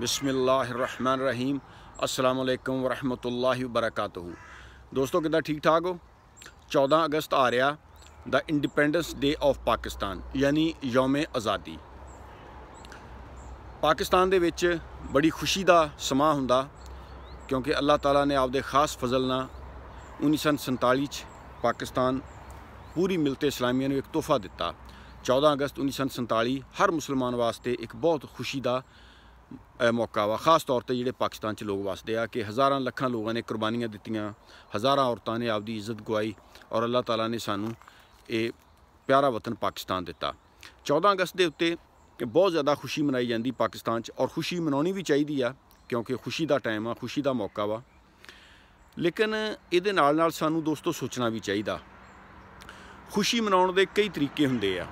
ਬਿਸਮਿਲ੍ਲਾਹਿਰਰਹਿਮਾਨ ਰਹੀਮ ਅਸਲਾਮ ਅਲੈਕਮ ਵਰਹਿਮਤੁਲਲਾਹਿ ਵਬਰਕਾਤੁਹ ਦੋਸਤੋ ਕਿਦਾਂ ਠੀਕ ਠਾਕ ਹੋ 14 ਅਗਸਤ ਆ ਰਿਹਾ ਦਾ ਇੰਡੀਪੈਂਡੈਂਸ ਡੇ ਆਫ ਪਾਕਿਸਤਾਨ ਯਾਨੀ ਯੌਮੇ ਆਜ਼ਾਦੀ ਪਾਕਿਸਤਾਨ ਦੇ ਵਿੱਚ ਬੜੀ ਖੁਸ਼ੀ ਦਾ ਸਮਾਂ ਹੁੰਦਾ ਕਿਉਂਕਿ ਅੱਲਾਹ ਤਾਲਾ ਨੇ ਆਪਦੇ ਖਾਸ ਫਜ਼ਲ ਨਾਲ 1947 ਚ ਪਾਕਿਸਤਾਨ ਪੂਰੀ ਮਿਲਤੇ ਇਸਲਾਮੀਆਂ ਨੂੰ ਇੱਕ ਤੋਹਫਾ ਦਿੱਤਾ 14 ਅਗਸਤ 1947 ਹਰ ਮੁਸਲਮਾਨ ਵਾਸਤੇ ਇੱਕ ਬਹੁਤ ਖੁਸ਼ੀ ਦਾ ਮੌਕਾ ਵਾ ਖਾਸ ਤੌਰ ਤੇ ਜਿਹੜੇ ਪਾਕਿਸਤਾਨ 'ਚ ਲੋਕ ਵਸਦੇ ਆ ਕਿ ਹਜ਼ਾਰਾਂ ਲੱਖਾਂ ਲੋਕਾਂ ਨੇ ਕੁਰਬਾਨੀਆਂ ਦਿੱਤੀਆਂ ਹਜ਼ਾਰਾਂ ਔਰਤਾਂ ਨੇ ਆਪਦੀ ਇੱਜ਼ਤ ਗਵਾਈ ਔਰ ਅੱਲਾਹ ਤਾਲਾ ਨੇ ਸਾਨੂੰ ਇਹ ਪਿਆਰਾ ਵਤਨ ਪਾਕਿਸਤਾਨ ਦਿੱਤਾ 14 ਅਗਸਤ ਦੇ ਉੱਤੇ ਕਿ ਬਹੁਤ ਜ਼ਿਆਦਾ ਖੁਸ਼ੀ ਮਨਾਈ ਜਾਂਦੀ ਪਾਕਿਸਤਾਨ 'ਚ ਔਰ ਖੁਸ਼ੀ ਮਨਾਉਣੀ ਵੀ ਚਾਹੀਦੀ ਆ ਕਿਉਂਕਿ ਖੁਸ਼ੀ ਦਾ ਟਾਈਮ ਆ ਖੁਸ਼ੀ ਦਾ ਮੌਕਾ ਵਾ ਲੇਕਿਨ ਇਹਦੇ ਨਾਲ ਨਾਲ ਸਾਨੂੰ ਦੋਸਤੋ ਸੋਚਣਾ ਵੀ ਚਾਹੀਦਾ ਖੁਸ਼ੀ ਮਨਾਉਣ ਦੇ ਕਈ ਤਰੀਕੇ ਹੁੰਦੇ ਆ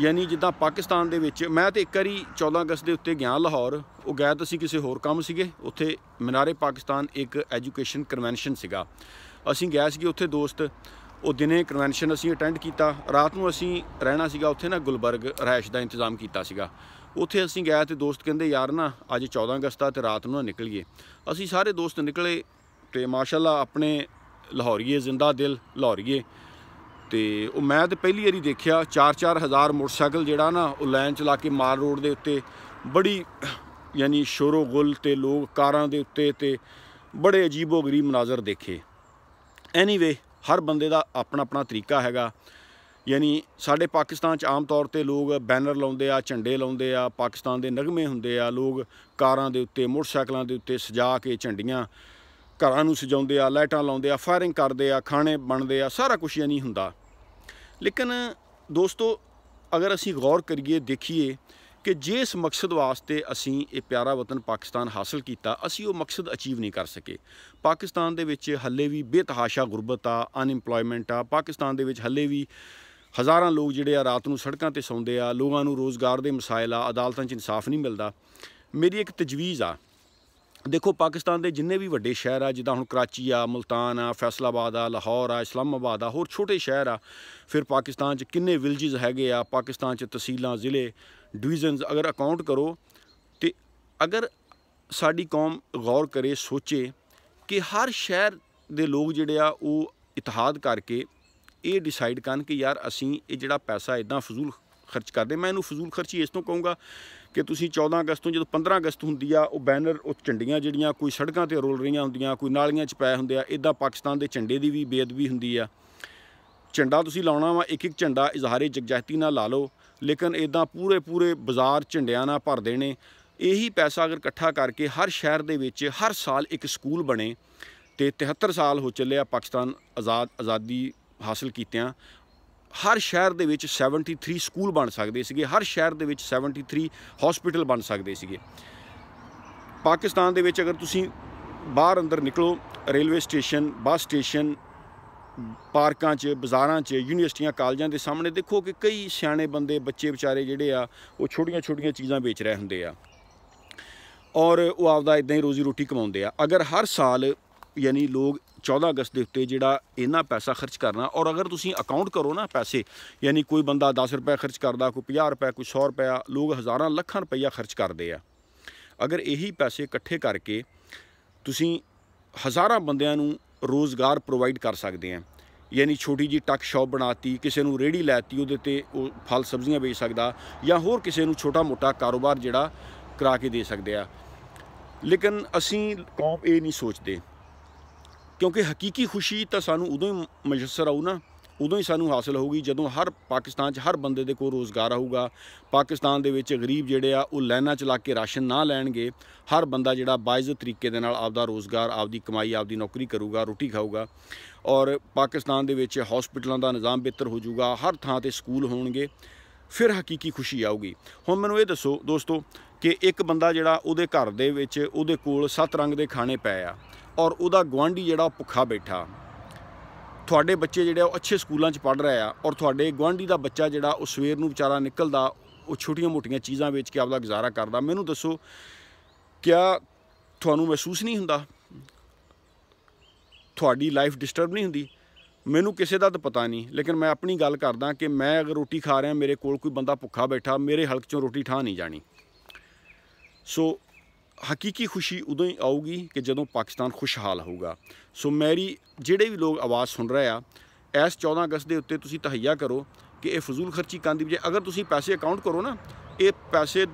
ਯਾਨੀ ਜਿੱਦਾਂ ਪਾਕਿਸਤਾਨ ਦੇ ਵਿੱਚ ਮੈਂ ਤੇ ਇੱਕ ਵਾਰੀ 14 ਅਗਸਤ ਦੇ ਉੱਤੇ ਗਿਆ ਲਾਹੌਰ ਉਹ ਗਿਆ ਤਾਂ ਅਸੀਂ ਕਿਸੇ ਹੋਰ ਕੰਮ ਸੀਗੇ ਉੱਥੇ ਮਨਾਰੇ ਪਾਕਿਸਤਾਨ ਇੱਕ ਐਜੂਕੇਸ਼ਨ ਕਨਵੈਨਸ਼ਨ ਸੀਗਾ ਅਸੀਂ ਗਏ ਸੀਗੇ ਉੱਥੇ ਦੋਸਤ ਉਹ ਦਿਨੇ ਕਨਵੈਨਸ਼ਨ ਅਸੀਂ ਅਟੈਂਡ ਕੀਤਾ ਰਾਤ ਨੂੰ ਅਸੀਂ ਰਹਿਣਾ ਸੀਗਾ ਉੱਥੇ ਨਾ ਗੁਲਬਰਗ ਰਹਿਸ਼ ਦਾ ਇੰਤਜ਼ਾਮ ਕੀਤਾ ਸੀਗਾ ਉੱਥੇ ਅਸੀਂ ਗਏ ਤੇ ਦੋਸਤ ਕਹਿੰਦੇ ਯਾਰ ਨਾ ਅੱਜ 14 ਅਗਸਤ ਆ ਤੇ ਰਾਤ ਨੂੰ ਨਾ ਨਿਕਲੀਏ ਅਸੀਂ ਸਾਰੇ ਦੋਸਤ ਨਿਕਲੇ ਤੇ ਮਾਸ਼ਾਅੱਲਾ ਆਪਣੇ ਲਾਹੌਰੀਏ ਜ਼ਿੰਦਾ ਦਿਲ ਲਾਹੌਰੀਏ ਤੇ ਉਹ ਮੈਂ ਤੇ ਪਹਿਲੀ ਵਾਰੀ ਦੇਖਿਆ 4-4000 ਮੋਟਰਸਾਈਕਲ ਜਿਹੜਾ ਨਾ ਉਹ ਲਾਈਨ ਚਲਾ ਕੇ ਮਾਲ ਰੋਡ ਦੇ ਉੱਤੇ ਬੜੀ ਯਾਨੀ ਸ਼ੋਰੋ ਗੁੱਲ ਤੇ ਲੋਕ ਕਾਰਾਂ ਦੇ ਉੱਤੇ ਤੇ ਬੜੇ ਅਜੀਬੋ-ਗਰੀਬ ਮਨਾਜ਼ਰ ਦੇਖੇ ਐਨੀਵੇ ਹਰ ਬੰਦੇ ਦਾ ਆਪਣਾ ਆਪਣਾ ਤਰੀਕਾ ਹੈਗਾ ਯਾਨੀ ਸਾਡੇ ਪਾਕਿਸਤਾਨ 'ਚ ਆਮ ਤੌਰ ਤੇ ਲੋਕ ਬੈਨਰ ਲਾਉਂਦੇ ਆ ਝੰਡੇ ਲਾਉਂਦੇ ਆ ਪਾਕਿਸਤਾਨ ਦੇ ਨਗਮੇ ਹੁੰਦੇ ਆ ਲੋਕ ਕਾਰਾਂ ਦੇ ਉੱਤੇ ਮੋਟਰਸਾਈਕਲਾਂ ਦੇ ਉੱਤੇ ਸਜਾ ਕੇ ਝੰਡੀਆਂ ਘਰਾਂ ਨੂੰ ਸਜਾਉਂਦੇ ਆ ਲਾਈਟਾਂ ਲਾਉਂਦੇ ਆ ਫਾਇਰਿੰਗ ਕਰਦੇ ਆ ਖਾਣੇ ਬਣਦੇ ਆ ਸਾਰਾ ਕੁਝ ਨਹੀਂ ਹੁੰਦਾ ਲੇਕਿਨ ਦੋਸਤੋ ਅਗਰ ਅਸੀਂ ਗੌਰ ਕਰੀਏ ਦੇਖੀਏ ਕਿ ਜਿਸ ਮਕਸਦ ਵਾਸਤੇ ਅਸੀਂ ਇਹ ਪਿਆਰਾ ਵਤਨ ਪਾਕਿਸਤਾਨ ਹਾਸਲ ਕੀਤਾ ਅਸੀਂ ਉਹ ਮਕਸਦ ਅਚੀਵ ਨਹੀਂ ਕਰ ਸਕੇ ਪਾਕਿਸਤਾਨ ਦੇ ਵਿੱਚ ਹੱਲੇ ਵੀ ਬੇਤਹਾਸ਼ਾ ਗੁਰਬਤ ਆ ਅਨਇੰਪਲੋਇਮੈਂਟ ਆ ਪਾਕਿਸਤਾਨ ਦੇ ਵਿੱਚ ਹੱਲੇ ਵੀ ਹਜ਼ਾਰਾਂ ਲੋਕ ਜਿਹੜੇ ਆ ਰਾਤ ਨੂੰ ਸੜਕਾਂ ਤੇ ਸੌਂਦੇ ਆ ਲੋਕਾਂ ਨੂੰ ਰੋਜ਼ਗਾਰ ਦੇ ਮਸਾਇਲ ਆ ਅਦਾਲਤਾਂ 'ਚ ਇਨਸਾਫ ਨਹੀਂ ਮਿਲਦਾ ਮੇਰੀ ਇੱਕ ਤਜਵੀਜ਼ ਆ ਦੇਖੋ ਪਾਕਿਸਤਾਨ ਦੇ ਜਿੰਨੇ ਵੀ ਵੱਡੇ ਸ਼ਹਿਰ ਆ ਜਿੱਦਾਂ ਹੁਣ ਕਰਾਚੀ ਆ ਮਲਤਾਨ ਆ ਫੈਸਲਾਬਾਦ ਆ ਲਾਹੌਰ ਆ ਇਸਲਾਮਾਬਾਦ ਆ ਹੋਰ ਛੋਟੇ ਸ਼ਹਿਰ ਆ ਫਿਰ ਪਾਕਿਸਤਾਨ 'ਚ ਕਿੰਨੇ ਵਿਲਜਸ ਹੈਗੇ ਆ ਪਾਕਿਸਤਾਨ 'ਚ ਤਹਿਸੀਲਾਂ ਜ਼ਿਲ੍ਹੇ ਡਿਵੀਜ਼ਨਸ ਅਗਰ ਅਕਾਊਂਟ ਕਰੋ ਤੇ ਅਗਰ ਸਾਡੀ ਕੌਮ ਗੌਰ ਕਰੇ ਸੋਚੇ ਕਿ ਹਰ ਸ਼ਹਿਰ ਦੇ ਲੋਕ ਜਿਹੜੇ ਆ ਉਹ ਇਤਿਹਾਦ ਕਰਕੇ ਇਹ ਡਿਸਾਈਡ ਕਰਨ ਕਿ ਯਾਰ ਅਸੀਂ ਇਹ ਜਿਹੜਾ ਪੈਸਾ ਇਦਾਂ ਫਜ਼ੂਲ ਖਰਚ ਕਰਦੇ ਮੈਂ ਇਹਨੂੰ ਫਜ਼ੂਲ ਖਰਚੀ ਇਸ ਤੋਂ ਕਹੂੰਗਾ ਕਿ ਤੁਸੀਂ 14 ਅਗਸਤ ਤੋਂ ਜਦੋਂ 15 ਅਗਸਤ ਹੁੰਦੀ ਆ ਉਹ ਬੈਨਰ ਉਹ ਝੰਡੀਆਂ ਜਿਹੜੀਆਂ ਕੋਈ ਸੜਕਾਂ ਤੇ ਰੋਲ ਰਹੀਆਂ ਹੁੰਦੀਆਂ ਕੋਈ ਨਾਲੀਆਂ 'ਚ ਪਏ ਹੁੰਦੇ ਆ ਇਦਾਂ ਪਾਕਿਸਤਾਨ ਦੇ ਝੰਡੇ ਦੀ ਵੀ ਬੇਅਦਬੀ ਹੁੰਦੀ ਆ ਝੰਡਾ ਤੁਸੀਂ ਲਾਉਣਾ ਵਾ ਇੱਕ ਇੱਕ ਝੰਡਾ ਇਜ਼ਹਾਰੇ ਜਗਜਹਿਤੀ ਨਾਲ ਲਾ ਲਓ ਲੇਕਿਨ ਇਦਾਂ ਪੂਰੇ ਪੂਰੇ ਬਾਜ਼ਾਰ ਝੰਡਿਆਂ ਨਾਲ ਭਰ ਦੇਣੇ ਇਹੀ ਪੈਸਾ ਅਗਰ ਇਕੱਠਾ ਕਰਕੇ ਹਰ ਸ਼ਹਿਰ ਦੇ ਵਿੱਚ ਹਰ ਸਾਲ ਇੱਕ ਸਕੂਲ ਬਣੇ ਤੇ 73 ਸਾਲ ਹੋ ਚੱਲੇ ਆ ਪਾਕਿਸਤਾਨ ਆਜ਼ਾਦ ਆਜ਼ਾਦੀ ਹਾਸਲ ਕੀਤਿਆਂ ਹਰ ਸ਼ਹਿਰ ਦੇ ਵਿੱਚ 73 ਸਕੂਲ ਬਣ ਸਕਦੇ ਸੀਗੇ ਹਰ ਸ਼ਹਿਰ ਦੇ ਵਿੱਚ 73 ਹਸਪੀਟਲ ਬਣ ਸਕਦੇ ਸੀਗੇ ਪਾਕਿਸਤਾਨ ਦੇ ਵਿੱਚ ਅਗਰ ਤੁਸੀਂ ਬਾਹਰ ਅੰਦਰ ਨਿਕਲੋ ਰੇਲਵੇ ਸਟੇਸ਼ਨ ਬੱਸ ਸਟੇਸ਼ਨ ਪਾਰਕਾਂ 'ਚ ਬਾਜ਼ਾਰਾਂ 'ਚ ਯੂਨੀਵਰਸਿਟੀਆਂ ਕਾਲਜਾਂ ਦੇ ਸਾਹਮਣੇ ਦੇਖੋ ਕਿ ਕਈ ਸਿਆਣੇ ਬੰਦੇ ਬੱਚੇ ਵਿਚਾਰੇ ਜਿਹੜੇ ਆ ਉਹ ਛੋਟੀਆਂ-ਛੋਟੀਆਂ ਚੀਜ਼ਾਂ ਵੇਚ ਰਹੇ ਹੁੰਦੇ ਆ ਔਰ ਉਹ ਆਪਦਾ ਇਦਾਂ ਹੀ ਰੋਜ਼ੀ ਰੋਟੀ ਕਮਾਉਂਦੇ ਆ ਅਗਰ ਹਰ ਸਾਲ ਯਾਨੀ ਲੋਕ 14 ਅਗਸਤ ਦੇ ਉੱਤੇ ਜਿਹੜਾ ਇਹਨਾਂ ਪੈਸਾ ਖਰਚ ਕਰਨਾ ਔਰ ਅਗਰ ਤੁਸੀਂ ਅਕਾਊਂਟ ਕਰੋ ਨਾ ਪੈਸੇ ਯਾਨੀ ਕੋਈ ਬੰਦਾ 10 ਰੁਪਏ ਖਰਚ ਕਰਦਾ ਕੋਈ 50 ਰੁਪਏ ਕੋਈ 100 ਰੁਪਏ ਲੋਕ ਹਜ਼ਾਰਾਂ ਲੱਖਾਂ ਰੁਪਈਆ ਖਰਚ ਕਰਦੇ ਆ ਅਗਰ ਇਹੀ ਪੈਸੇ ਇਕੱਠੇ ਕਰਕੇ ਤੁਸੀਂ ਹਜ਼ਾਰਾਂ ਬੰਦਿਆਂ ਨੂੰ ਰੋਜ਼ਗਾਰ ਪ੍ਰੋਵਾਈਡ ਕਰ ਸਕਦੇ ਆ ਯਾਨੀ ਛੋਟੀ ਜੀ ਟੱਕ ਸ਼ਾਪ ਬਣਾਤੀ ਕਿਸੇ ਨੂੰ ਰੇੜੀ ਲੈਤੀ ਉਹਦੇ ਤੇ ਉਹ ਫਲ ਸਬਜ਼ੀਆਂ ਵੇਚ ਸਕਦਾ ਜਾਂ ਹੋਰ ਕਿਸੇ ਨੂੰ ਛੋਟਾ ਮੋਟਾ ਕਾਰੋਬਾਰ ਜਿਹੜਾ ਕਰਾ ਕੇ ਦੇ ਸਕਦੇ ਆ ਲੇਕਿਨ ਅਸੀਂ ਕੌਮ ਇਹ ਨਹੀਂ ਸੋਚਦੇ ਕਿਉਂਕਿ ਹਕੀਕੀ ਖੁਸ਼ੀ ਤਾਂ ਸਾਨੂੰ ਉਦੋਂ ਹੀ ਮਯਸਰ ਆਉ ਨਾ ਉਦੋਂ ਹੀ ਸਾਨੂੰ ਹਾਸਲ ਹੋਊਗੀ ਜਦੋਂ ਹਰ ਪਾਕਿਸਤਾਨ 'ਚ ਹਰ ਬੰਦੇ ਦੇ ਕੋਲ ਰੋਜ਼ਗਾਰ ਆਊਗਾ ਪਾਕਿਸਤਾਨ ਦੇ ਵਿੱਚ ਗਰੀਬ ਜਿਹੜੇ ਆ ਉਹ ਲੈਣਾ 'ਚ ਲਾ ਕੇ ਰਾਸ਼ਨ ਨਾ ਲੈਣਗੇ ਹਰ ਬੰਦਾ ਜਿਹੜਾ ਬਾਇਜ਼ ਤਰੀਕੇ ਦੇ ਨਾਲ ਆਪਦਾ ਰੋਜ਼ਗਾਰ ਆਪਦੀ ਕਮਾਈ ਆਪਦੀ ਨੌਕਰੀ ਕਰੂਗਾ ਰੋਟੀ ਖਾਊਗਾ ਔਰ ਪਾਕਿਸਤਾਨ ਦੇ ਵਿੱਚ ਹਸਪੀਟਲਾਂ ਦਾ ਨਿਜ਼ਾਮ ਬਿਹਤਰ ਹੋ ਜਾਊਗਾ ਹਰ ਥਾਂ ਤੇ ਸਕੂਲ ਹੋਣਗੇ ਫਿਰ ਹਕੀਕੀ ਖੁਸ਼ੀ ਆਊਗੀ ਹੁਣ ਮੈਨੂੰ ਇਹ ਦੱਸੋ ਦੋਸਤੋ ਕਿ ਇੱਕ ਬੰਦਾ ਜਿਹੜਾ ਉਹਦੇ ਘਰ ਦੇ ਵਿੱਚ ਉਹਦੇ ਕੋਲ ਸੱਤ ਰੰਗ ਦੇ ਖਾਣੇ ਪਏ ਆ ਔਰ ਉਹਦਾ ਗਵਾਂਢੀ ਜਿਹੜਾ ਭੁੱਖਾ ਬੈਠਾ ਤੁਹਾਡੇ ਬੱਚੇ ਜਿਹੜੇ ਉਹ ਅੱਛੇ ਸਕੂਲਾਂ 'ਚ ਪੜ ਰਹੇ ਆ ਔਰ ਤੁਹਾਡੇ ਗਵਾਂਢੀ ਦਾ ਬੱਚਾ ਜਿਹੜਾ ਉਹ ਸਵੇਰ ਨੂੰ ਵਿਚਾਰਾ ਨਿਕਲਦਾ ਉਹ ਛੋਟੀਆਂ-ਮੋਟੀਆਂ ਚੀਜ਼ਾਂ ਵੇਚ ਕੇ ਆਪਦਾ ਗੁਜ਼ਾਰਾ ਕਰਦਾ ਮੈਨੂੰ ਦੱਸੋ ਕਿਆ ਤੁਹਾਨੂੰ ਮਹਿਸੂਸ ਨਹੀਂ ਹੁੰਦਾ ਤੁਹਾਡੀ ਲਾਈਫ ਡਿਸਟਰਬ ਨਹੀਂ ਹੁੰਦੀ ਮੈਨੂੰ ਕਿਸੇ ਦਾ ਤਾਂ ਪਤਾ ਨਹੀਂ ਲੇਕਿਨ ਮੈਂ ਆਪਣੀ ਗੱਲ ਕਰਦਾ ਕਿ ਮੈਂ ਅਗਰ ਰੋਟੀ ਖਾ ਰਿਹਾ ਮੇਰੇ ਕੋਲ ਕੋਈ ਬੰਦਾ ਭੁੱਖਾ ਬੈਠਾ ਮੇਰੇ ਹਲਕ ਚੋਂ ਰੋਟੀ ਠਾ ਨਹੀਂ ਜਾਣੀ ਸੋ ਹਕੀਕੀ ਖੁਸ਼ੀ ਉਦੋਂ ਹੀ ਆਊਗੀ ਕਿ ਜਦੋਂ ਪਾਕਿਸਤਾਨ ਖੁਸ਼ਹਾਲ ਹੋਊਗਾ ਸੋ ਮੈਰੀ ਜਿਹੜੇ ਵੀ ਲੋਕ ਆਵਾਜ਼ ਸੁਣ ਰਹੇ ਆ ਇਸ 14 ਅਗਸਤ ਦੇ ਉੱਤੇ ਤੁਸੀਂ ਤਹਈਆ ਕਰੋ ਕਿ ਇਹ ਫਜ਼ੂਲ ਖਰਚੀ ਕਰਨ ਦੀ ਬਜਾਏ ਅਗਰ ਤੁਸੀਂ ਪੈਸੇ ਅਕਾਊਂਟ ਕਰੋ ਨਾ ਇਹ ਪੈਸੇ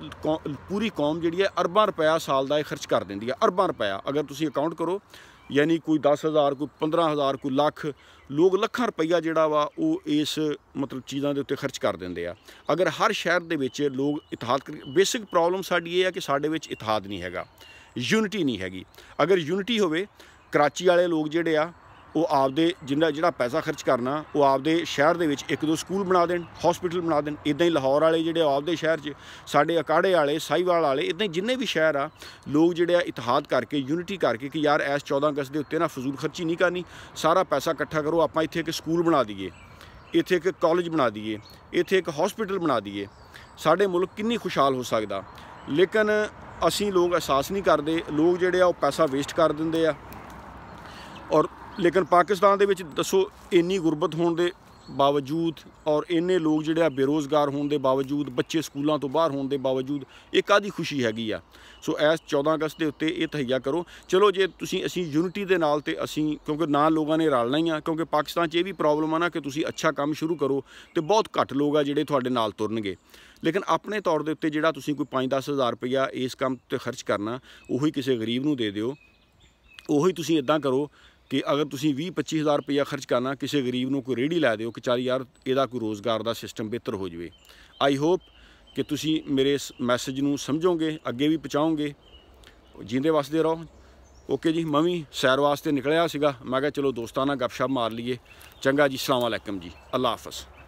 ਪੂਰੀ ਕੌਮ ਜਿਹੜੀ ਹੈ ਅਰਬਾਂ ਰੁਪਇਆ ਸਾਲ ਦਾ ਇਹ ਖਰਚ ਕਰ ਦਿੰਦੀ ਹੈ ਅਰਬਾਂ ਰੁਪਇਆ ਅਗਰ ਤੁਸੀਂ ਅਕਾਊਂਟ ਕਰੋ ਯਾਨੀ ਕੋਈ 10000 ਕੋਈ 15000 ਕੋਈ ਲੱਖ ਲੋਕ ਲੱਖਾਂ ਰੁਪਈਆ ਜਿਹੜਾ ਵਾ ਉਹ ਇਸ ਮਤਲਬ ਚੀਜ਼ਾਂ ਦੇ ਉੱਤੇ ਖਰਚ ਕਰ ਦਿੰਦੇ ਆ ਅਗਰ ਹਰ ਸ਼ਹਿਰ ਦੇ ਵਿੱਚ ਲੋਕ ਇਤਿਹਾਦ ਬੇਸਿਕ ਪ੍ਰੋਬਲਮ ਸਾਡੀ ਇਹ ਆ ਕਿ ਸਾਡੇ ਵਿੱਚ ਇਤਿਹਾਦ ਨਹੀਂ ਹੈਗਾ ਯੂਨਿਟੀ ਨਹੀਂ ਹੈਗੀ ਅਗਰ ਯੂਨਿਟੀ ਹੋਵੇ ਕਰਾਚੀ ਵਾਲੇ ਲੋਕ ਜਿਹੜੇ ਆ ਉਹ ਆਪਦੇ ਜਿੰਨਾ ਜਿਹੜਾ ਪੈਸਾ ਖਰਚ ਕਰਨਾ ਉਹ ਆਪਦੇ ਸ਼ਹਿਰ ਦੇ ਵਿੱਚ ਇੱਕ ਦੋ ਸਕੂਲ ਬਣਾ ਦੇਣ ਹਸਪੀਟਲ ਬਣਾ ਦੇਣ ਇਦਾਂ ਹੀ ਲਾਹੌਰ ਵਾਲੇ ਜਿਹੜੇ ਆਪਦੇ ਸ਼ਹਿਰ 'ਚ ਸਾਡੇ ਅਕਾੜੇ ਵਾਲੇ ਸਾਈਵਾਲ ਵਾਲੇ ਇਦਾਂ ਹੀ ਜਿੰਨੇ ਵੀ ਸ਼ਹਿਰ ਆ ਲੋਕ ਜਿਹੜੇ ਆ ਇਤਿਹਾਦ ਕਰਕੇ ਯੂਨਿਟੀ ਕਰਕੇ ਕਿ ਯਾਰ ਐਸ 14 ਅਗਸਤ ਦੇ ਉੱਤੇ ਨਾ ਫਜ਼ੂਲ ਖਰਚੀ ਨਹੀਂ ਕਰਨੀ ਸਾਰਾ ਪੈਸਾ ਇਕੱਠਾ ਕਰੋ ਆਪਾਂ ਇੱਥੇ ਇੱਕ ਸਕੂਲ ਬਣਾ ਦਈਏ ਇੱਥੇ ਇੱਕ ਕਾਲਜ ਬਣਾ ਦਈਏ ਇੱਥੇ ਇੱਕ ਹਸਪੀਟਲ ਬਣਾ ਦਈਏ ਸਾਡੇ ਮੁਲਕ ਕਿੰਨੀ ਖੁਸ਼ਹਾਲ ਹੋ ਸਕਦਾ ਲੇਕਿਨ ਅਸੀਂ ਲੋਕ ਅਹਿਸਾਸ ਨਹੀਂ ਕਰਦੇ ਲੋਕ ਜਿਹੜੇ ਆ ਉਹ ਪੈਸਾ ਵੇਸਟ ਕਰ ਦਿੰਦੇ ਆ ਔਰ ਲੇਕਿਨ ਪਾਕਿਸਤਾਨ ਦੇ ਵਿੱਚ ਦੱਸੋ ਇੰਨੀ ਗੁਰਬਤ ਹੋਣ ਦੇ ਬਾਵਜੂਦ ਔਰ ਇੰਨੇ ਲੋਕ ਜਿਹੜੇ ਆ ਬੇਰੋਜ਼ਗਾਰ ਹੋਣ ਦੇ ਬਾਵਜੂਦ ਬੱਚੇ ਸਕੂਲਾਂ ਤੋਂ ਬਾਹਰ ਹੋਣ ਦੇ ਬਾਵਜੂਦ ਇਹ ਕਾਦੀ ਖੁਸ਼ੀ ਹੈਗੀ ਆ ਸੋ ਐਸ 14 ਅਗਸਤ ਦੇ ਉੱਤੇ ਇਹ ਤਹਈਆ ਕਰੋ ਚਲੋ ਜੇ ਤੁਸੀਂ ਅਸੀਂ ਯੂਨਿਟੀ ਦੇ ਨਾਲ ਤੇ ਅਸੀਂ ਕਿਉਂਕਿ ਨਾ ਲੋਕਾਂ ਨੇ ਰਲਣਾ ਹੀ ਆ ਕਿਉਂਕਿ ਪਾਕਿਸਤਾਨ 'ਚ ਇਹ ਵੀ ਪ੍ਰੋਬਲਮ ਆ ਨਾ ਕਿ ਤੁਸੀਂ ਅੱਛਾ ਕੰਮ ਸ਼ੁਰੂ ਕਰੋ ਤੇ ਬਹੁਤ ਘੱਟ ਲੋਕ ਆ ਜਿਹੜੇ ਤੁਹਾਡੇ ਨਾਲ ਤੁਰਨਗੇ ਲੇਕਿਨ ਆਪਣੇ ਤੌਰ ਦੇ ਉੱਤੇ ਜਿਹੜਾ ਤੁਸੀਂ ਕੋਈ 5-10 ਹਜ਼ਾਰ ਰੁਪਇਆ ਇਸ ਕੰਮ ਤੇ ਖਰਚ ਕਰਨਾ ਉਹੀ ਕਿਸੇ ਗਰੀਬ ਨੂੰ ਦੇ ਦਿਓ ਉਹੀ ਤੁਸੀਂ ਇਦਾਂ ਕਰੋ ਕਿ ਅਗਰ ਤੁਸੀਂ 20 25000 ਰੁਪਇਆ ਖਰਚ ਕਰਨਾ ਕਿਸੇ ਗਰੀਬ ਨੂੰ ਕੋਈ ਰੇੜੀ ਲਾ ਦਿਓ ਕਿ ਚਾਰ ਯਾਰ ਇਹਦਾ ਕੋਈ ਰੋਜ਼ਗਾਰ ਦਾ ਸਿਸਟਮ ਬਿਹਤਰ ਹੋ ਜਾਵੇ ਆਈ ਹੋਪ ਕਿ ਤੁਸੀਂ ਮੇਰੇ ਇਸ ਮੈਸੇਜ ਨੂੰ ਸਮਝੋਗੇ ਅੱਗੇ ਵੀ ਪਹੁੰਚਾਓਗੇ ਜਿੰਦੇ ਵਸਦੇ ਰਹੋ ਓਕੇ ਜੀ ਮੈਂ ਵੀ ਸੈਰ ਵਾਸਤੇ ਨਿਕਲਿਆ ਸੀਗਾ ਮੈਂ ਕਿਹਾ ਚਲੋ ਦੋਸਤਾਂ ਨਾਲ ਗੱਪਸ਼ਪ ਮਾਰ ਲਈਏ ਚੰਗਾ ਜੀ ਅਸਲਾਮ ਅਲੈਕਮ ਜੀ ਅੱਲਾ ਹਾਫਿਜ਼